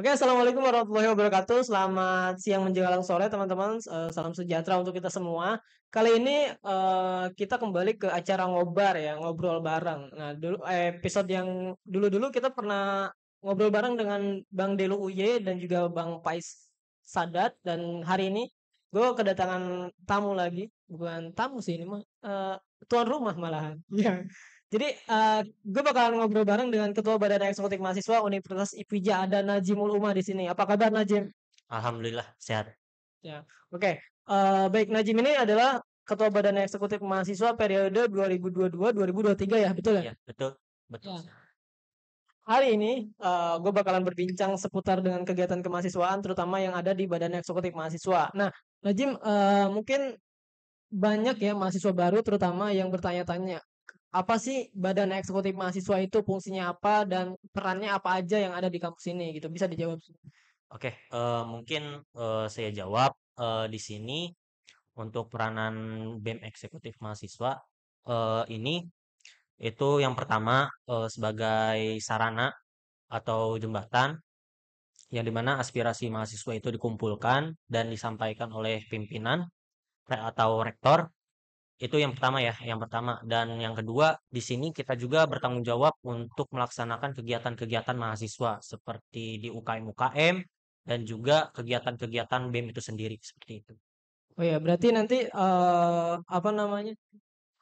Oke, assalamualaikum warahmatullahi wabarakatuh. Selamat siang menjelang sore, teman-teman. Eh, salam sejahtera untuk kita semua. Kali ini eh, kita kembali ke acara ngobar ya, ngobrol bareng. Nah, dulu eh, episode yang dulu-dulu kita pernah ngobrol bareng dengan Bang Delu Uye dan juga Bang Pais Sadat. Dan hari ini gue kedatangan tamu lagi, bukan tamu sih ini mah, tuan rumah malahan. Iya. Yeah. Jadi uh, eh, gue bakalan ngobrol bareng dengan Ketua Badan Eksekutif Mahasiswa Universitas IPJ ada Najimul Uma di sini. Apa kabar Najim? Alhamdulillah sehat. Ya, oke. Okay. Uh, eh, baik Najim ini adalah Ketua Badan Eksekutif Mahasiswa periode 2022-2023 ya, betul ya? Iya, betul. Betul. Ya. Hari ini uh, eh, gue bakalan berbincang seputar dengan kegiatan kemahasiswaan terutama yang ada di Badan Eksekutif Mahasiswa. Nah, Najim uh, mungkin banyak ya mahasiswa baru terutama yang bertanya-tanya apa sih badan eksekutif mahasiswa itu fungsinya apa dan perannya apa aja yang ada di kampus ini gitu bisa dijawab oke uh, mungkin uh, saya jawab uh, di sini untuk peranan BEM eksekutif mahasiswa uh, ini itu yang pertama uh, sebagai sarana atau jembatan yang dimana aspirasi mahasiswa itu dikumpulkan dan disampaikan oleh pimpinan atau rektor itu yang pertama ya, yang pertama. Dan yang kedua, di sini kita juga bertanggung jawab untuk melaksanakan kegiatan-kegiatan mahasiswa seperti di UKM-UKM dan juga kegiatan-kegiatan BEM itu sendiri seperti itu. Oh ya, berarti nanti uh, apa namanya?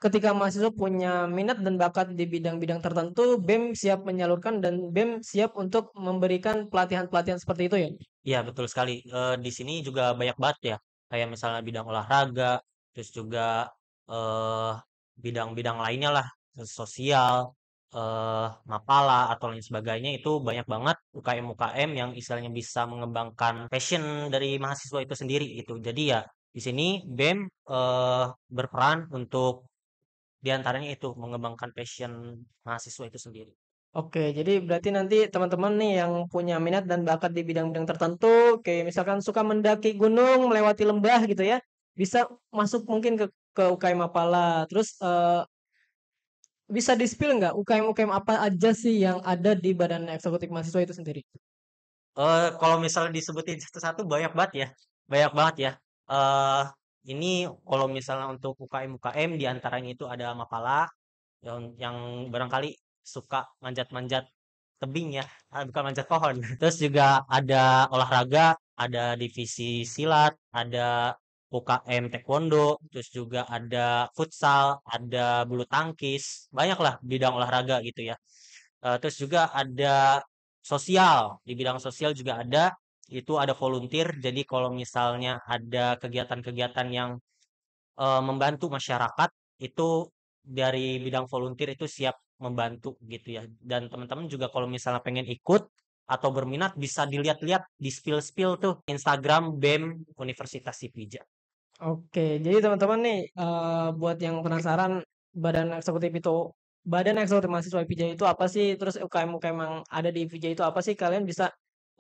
Ketika mahasiswa punya minat dan bakat di bidang-bidang tertentu, BEM siap menyalurkan dan BEM siap untuk memberikan pelatihan-pelatihan seperti itu ya? Iya, betul sekali. Uh, di sini juga banyak banget ya, kayak misalnya bidang olahraga, terus juga Eh, bidang-bidang lainnya lah sosial uh, mapala atau lain sebagainya itu banyak banget UKM-UKM yang istilahnya bisa mengembangkan passion dari mahasiswa itu sendiri gitu. jadi ya di sini BEM uh, berperan untuk diantaranya itu mengembangkan passion mahasiswa itu sendiri. Oke, jadi berarti nanti teman-teman nih yang punya minat dan bakat di bidang-bidang tertentu, kayak misalkan suka mendaki gunung, melewati lembah gitu ya, bisa masuk mungkin ke ke UKM apalah terus uh, bisa dispil nggak UKM UKM apa aja sih yang ada di badan eksekutif mahasiswa itu sendiri? Uh, kalau misalnya disebutin satu-satu banyak banget ya, banyak banget ya. Uh, ini kalau misalnya untuk UKM UKM diantaranya itu ada Mapala yang, yang barangkali suka manjat-manjat tebing ya, ah, bukan manjat pohon. Terus juga ada olahraga, ada divisi silat, ada UKM taekwondo, terus juga ada futsal, ada bulu tangkis, banyaklah bidang olahraga gitu ya. Eh, terus juga ada sosial, di bidang sosial juga ada, itu ada volunteer, jadi kalau misalnya ada kegiatan-kegiatan yang eh, membantu masyarakat, itu dari bidang volunteer itu siap membantu gitu ya. Dan teman-teman juga kalau misalnya pengen ikut, atau berminat bisa dilihat-lihat di spill-spill tuh Instagram BEM Universitas Sipija. Oke, jadi teman-teman nih, uh, buat yang penasaran badan eksekutif itu badan eksekutif mahasiswa IPJ itu apa sih? Terus UKM-UKM yang ada di IPJ itu apa sih? Kalian bisa,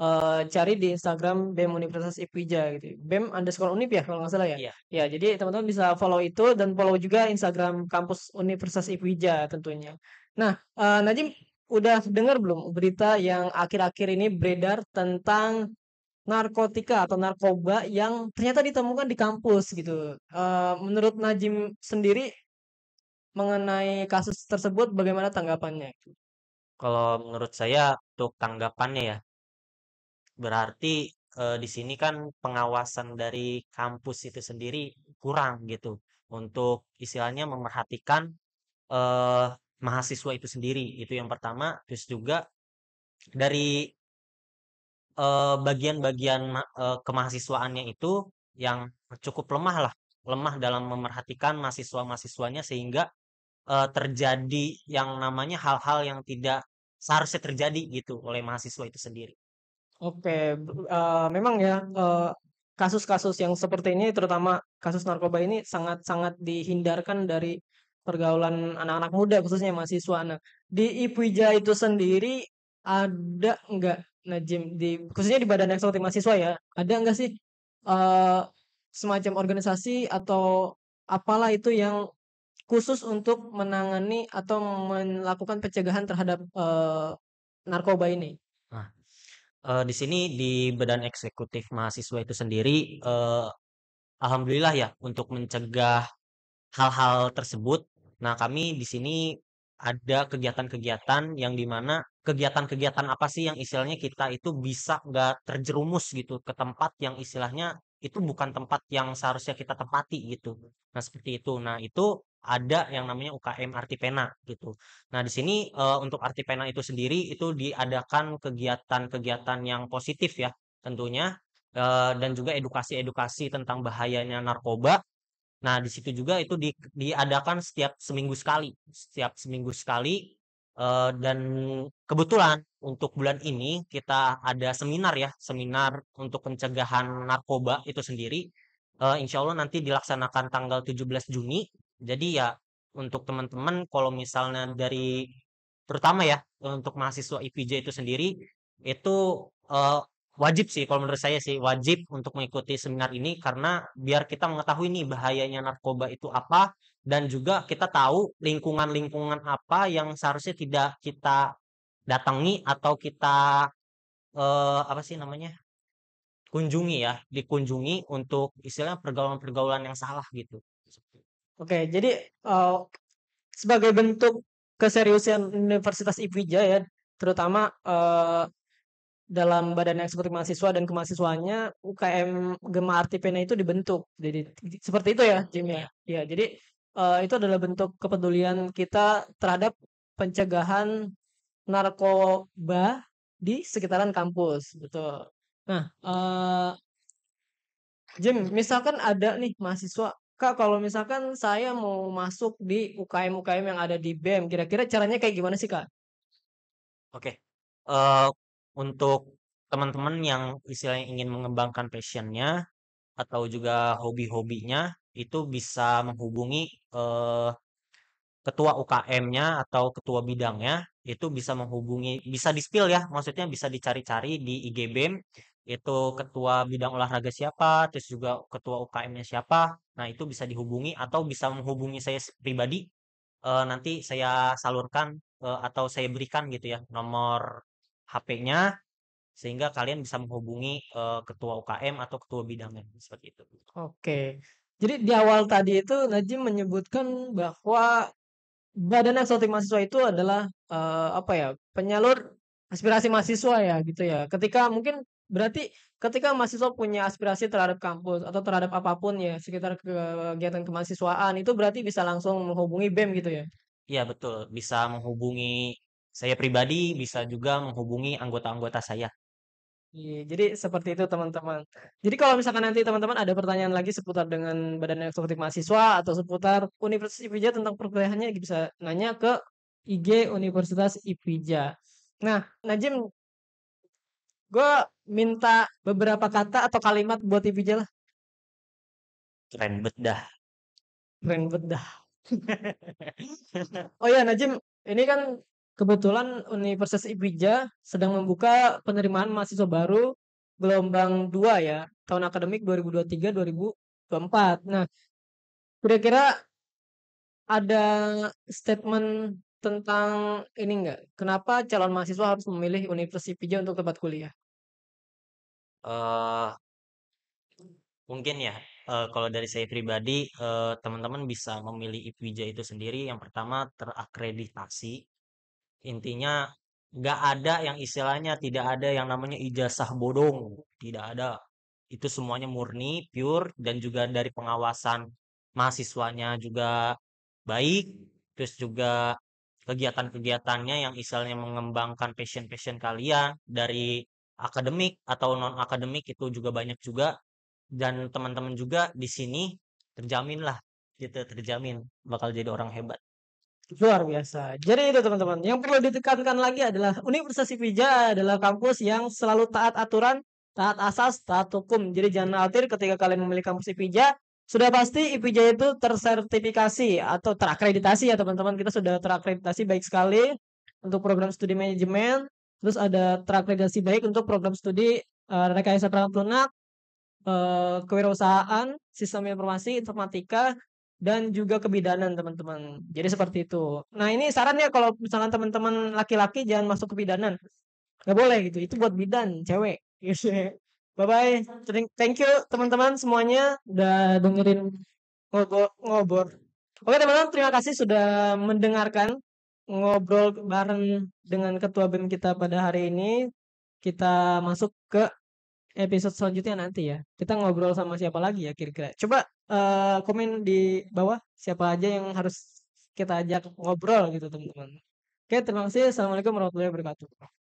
uh, cari di Instagram BEM Universitas IPJ gitu, BEM underscore Unip ya kalau nggak salah ya? Iya. Ya, jadi teman-teman bisa follow itu dan follow juga Instagram kampus Universitas IPJ tentunya. Nah, uh, Najim udah dengar belum berita yang akhir-akhir ini beredar tentang narkotika atau narkoba yang ternyata ditemukan di kampus gitu. Uh, menurut Najim sendiri mengenai kasus tersebut bagaimana tanggapannya? Kalau menurut saya untuk tanggapannya ya berarti uh, di sini kan pengawasan dari kampus itu sendiri kurang gitu untuk istilahnya memperhatikan eh, mahasiswa itu sendiri itu yang pertama terus juga dari Eh, bagian-bagian uh, kemahasiswaannya itu yang cukup lemah lah lemah dalam memerhatikan mahasiswa-mahasiswanya sehingga uh, terjadi yang namanya hal-hal yang tidak seharusnya terjadi gitu oleh mahasiswa itu sendiri. Oke, uh, memang ya kasus kasus-kasus yang seperti ini terutama kasus narkoba ini sangat-sangat dihindarkan dari pergaulan anak-anak muda khususnya mahasiswa. Nah, di Ipuja itu sendiri ada nggak, Najim, di khususnya di Badan Eksekutif Mahasiswa ya, ada nggak sih uh, semacam organisasi atau apalah itu yang khusus untuk menangani atau melakukan pencegahan terhadap, uh, narkoba ini? Nah, uh, di sini di Badan Eksekutif Mahasiswa itu sendiri, uh, alhamdulillah ya untuk mencegah hal-hal tersebut. Nah, kami di sini ada kegiatan-kegiatan yang dimana kegiatan-kegiatan apa sih yang istilahnya kita itu bisa nggak terjerumus gitu ke tempat yang istilahnya itu bukan tempat yang seharusnya kita tempati gitu. Nah seperti itu. Nah itu ada yang namanya UKM Artipena gitu. Nah di sini e, untuk Artipena itu sendiri itu diadakan kegiatan-kegiatan yang positif ya tentunya e, dan juga edukasi-edukasi tentang bahayanya narkoba. Nah di situ juga itu di, diadakan setiap seminggu sekali, setiap seminggu sekali Eh, dan kebetulan untuk bulan ini kita ada seminar ya, seminar untuk pencegahan narkoba itu sendiri. Uh, insya Allah nanti dilaksanakan tanggal 17 Juni. Jadi ya untuk teman-teman kalau misalnya dari terutama ya untuk mahasiswa IPJ itu sendiri itu uh, wajib sih kalau menurut saya sih wajib untuk mengikuti seminar ini karena biar kita mengetahui nih bahayanya narkoba itu apa dan juga kita tahu lingkungan-lingkungan apa yang seharusnya tidak kita datangi atau kita eh, apa sih namanya kunjungi ya dikunjungi untuk istilah pergaulan-pergaulan yang salah gitu. Oke, jadi uh, sebagai bentuk keseriusan Universitas IPJ ya, terutama uh, dalam badan eksekutif mahasiswa dan kemahasiswanya UKM Gema Artipena itu dibentuk. Jadi seperti itu ya, Jim ya. Ya, jadi Eh, itu adalah bentuk kepedulian kita terhadap pencegahan narkoba di sekitaran kampus betul gitu. nah uh, Jim misalkan ada nih mahasiswa Kak, kalau misalkan saya mau masuk di UKM-UKM yang ada di BEM, kira-kira caranya kayak gimana sih, Kak? Oke. Uh, untuk teman-teman yang istilahnya ingin mengembangkan passionnya atau juga hobi-hobinya, itu bisa menghubungi eh, ketua UKM-nya atau ketua bidangnya, itu bisa menghubungi bisa di-spill ya, maksudnya bisa dicari-cari di IG BEM, itu ketua bidang olahraga siapa, terus juga ketua UKM-nya siapa. Nah, itu bisa dihubungi atau bisa menghubungi saya pribadi, eh, nanti saya salurkan, eh, atau saya berikan gitu ya nomor HP-nya, sehingga kalian bisa menghubungi, eh, ketua UKM atau ketua bidangnya, seperti itu. Oke. Jadi di awal tadi itu Najim menyebutkan bahwa Badan eksotik Mahasiswa itu adalah uh, apa ya penyalur aspirasi mahasiswa ya gitu ya. Ketika mungkin berarti ketika mahasiswa punya aspirasi terhadap kampus atau terhadap apapun ya sekitar kegiatan kemahasiswaan itu berarti bisa langsung menghubungi BEM gitu ya. Iya betul, bisa menghubungi saya pribadi, bisa juga menghubungi anggota-anggota saya. Iya, jadi seperti itu teman-teman. Jadi kalau misalkan nanti teman-teman ada pertanyaan lagi seputar dengan Badan Eksekutif Mahasiswa atau seputar Universitas IPJ tentang perkuliahannya bisa nanya ke IG Universitas IPJ. Nah, Najim, gue minta beberapa kata atau kalimat buat IPJ lah. Keren bedah. Keren bedah. oh ya Najim, ini kan Kebetulan Universitas Ibija sedang membuka penerimaan mahasiswa baru gelombang 2 ya, tahun akademik 2023-2024. Nah, kira-kira ada statement tentang ini enggak? Kenapa calon mahasiswa harus memilih Universitas Ibija untuk tempat kuliah? Uh, mungkin ya, uh, kalau dari saya pribadi, eh, teman-teman uh, bisa memilih IPWIJA itu sendiri. Yang pertama, terakreditasi intinya nggak ada yang istilahnya tidak ada yang namanya ijazah bodong tidak ada itu semuanya murni pure dan juga dari pengawasan mahasiswanya juga baik terus juga kegiatan-kegiatannya yang istilahnya mengembangkan passion-passion kalian dari akademik atau non akademik itu juga banyak juga dan teman-teman juga di sini terjamin lah gitu terjamin bakal jadi orang hebat Luar biasa. Jadi itu teman-teman, yang perlu ditekankan lagi adalah Universitas Sivija adalah kampus yang selalu taat aturan, taat asas, taat hukum. Jadi jangan khawatir ketika kalian memilih kampus Sivija, sudah pasti IPJ itu tersertifikasi atau terakreditasi ya teman-teman. Kita sudah terakreditasi baik sekali untuk program studi manajemen, terus ada terakreditasi baik untuk program studi uh, rekayasa perangkat lunak, uh, eh, kewirausahaan, sistem informasi, informatika, dan juga kebidanan teman-teman. Jadi seperti itu. Nah ini sarannya kalau misalnya teman-teman laki-laki jangan masuk kebidanan. Gak boleh gitu. Itu buat bidan cewek. bye bye. Thank you teman-teman semuanya udah dengerin ngobor. ngobor. Oke teman-teman terima kasih sudah mendengarkan ngobrol bareng dengan ketua BEM kita pada hari ini. Kita masuk ke episode selanjutnya nanti ya. Kita ngobrol sama siapa lagi ya kira-kira. Coba uh, komen di bawah siapa aja yang harus kita ajak ngobrol gitu teman-teman. Oke, terima kasih. Assalamualaikum warahmatullahi wabarakatuh.